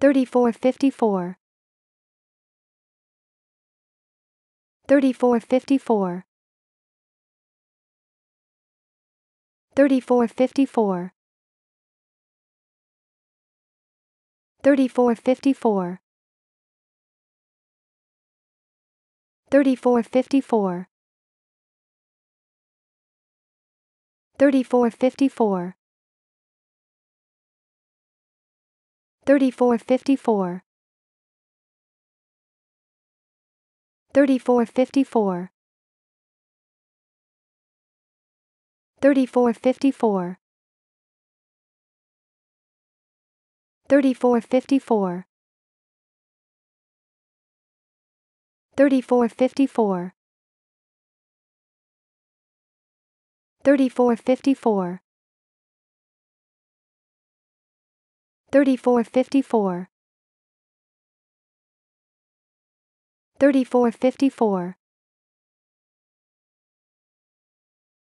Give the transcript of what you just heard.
3454 3454 3454 3454 3454 3454 3454 3454 3454 3454 3454 3454 3454 3454